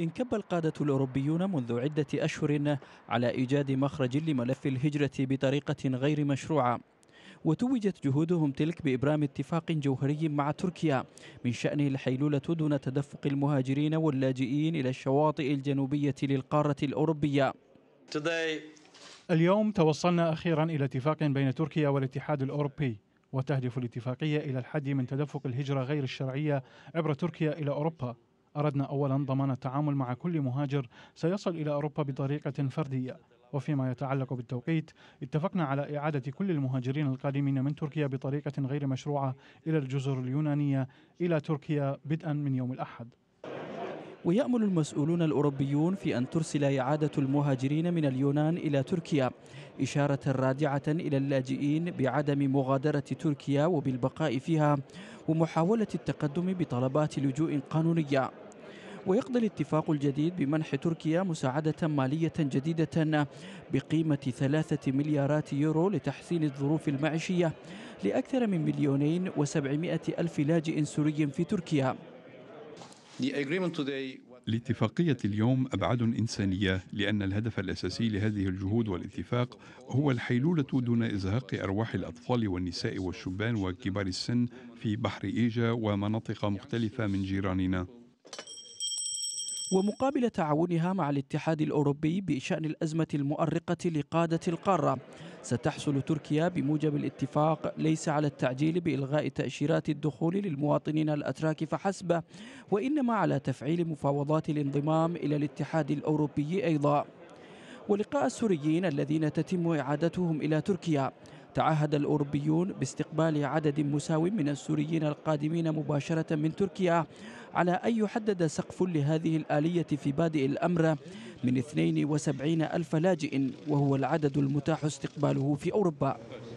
انكب القادة الأوروبيون منذ عدة أشهر على إيجاد مخرج لملف الهجرة بطريقة غير مشروعة وتوجت جهودهم تلك بإبرام اتفاق جوهري مع تركيا من شأنه الحيلولة دون تدفق المهاجرين واللاجئين إلى الشواطئ الجنوبية للقارة الأوروبية اليوم توصلنا أخيرا إلى اتفاق بين تركيا والاتحاد الأوروبي وتهدف الاتفاقية إلى الحد من تدفق الهجرة غير الشرعية عبر تركيا إلى أوروبا أردنا أولا ضمان التعامل مع كل مهاجر سيصل إلى أوروبا بطريقة فردية وفيما يتعلق بالتوقيت اتفقنا على إعادة كل المهاجرين القادمين من تركيا بطريقة غير مشروعة إلى الجزر اليونانية إلى تركيا بدءا من يوم الأحد ويأمل المسؤولون الأوروبيون في أن ترسل إعادة المهاجرين من اليونان إلى تركيا إشارة رادعة إلى اللاجئين بعدم مغادرة تركيا وبالبقاء فيها ومحاولة التقدم بطلبات لجوء قانونية ويقضي الاتفاق الجديد بمنح تركيا مساعدة مالية جديدة بقيمة ثلاثة مليارات يورو لتحسين الظروف المعيشية لأكثر من مليونين وسبعمائة ألف لاجئ سوري في تركيا لاتفاقية اليوم أبعاد إنسانية لأن الهدف الأساسي لهذه الجهود والاتفاق هو الحيلولة دون إزهاق أرواح الأطفال والنساء والشبان وكبار السن في بحر إيجا ومناطق مختلفة من جيراننا ومقابل تعاونها مع الاتحاد الأوروبي بشأن الأزمة المؤرقة لقادة القارة ستحصل تركيا بموجب الاتفاق ليس على التعجيل بإلغاء تأشيرات الدخول للمواطنين الأتراك فحسب وإنما على تفعيل مفاوضات الانضمام إلى الاتحاد الأوروبي أيضا ولقاء السوريين الذين تتم إعادتهم إلى تركيا تعهد الأوروبيون باستقبال عدد مساو من السوريين القادمين مباشرة من تركيا على أن يحدد سقف لهذه الآلية في بادئ الأمر من 72 ألف لاجئ وهو العدد المتاح استقباله في أوروبا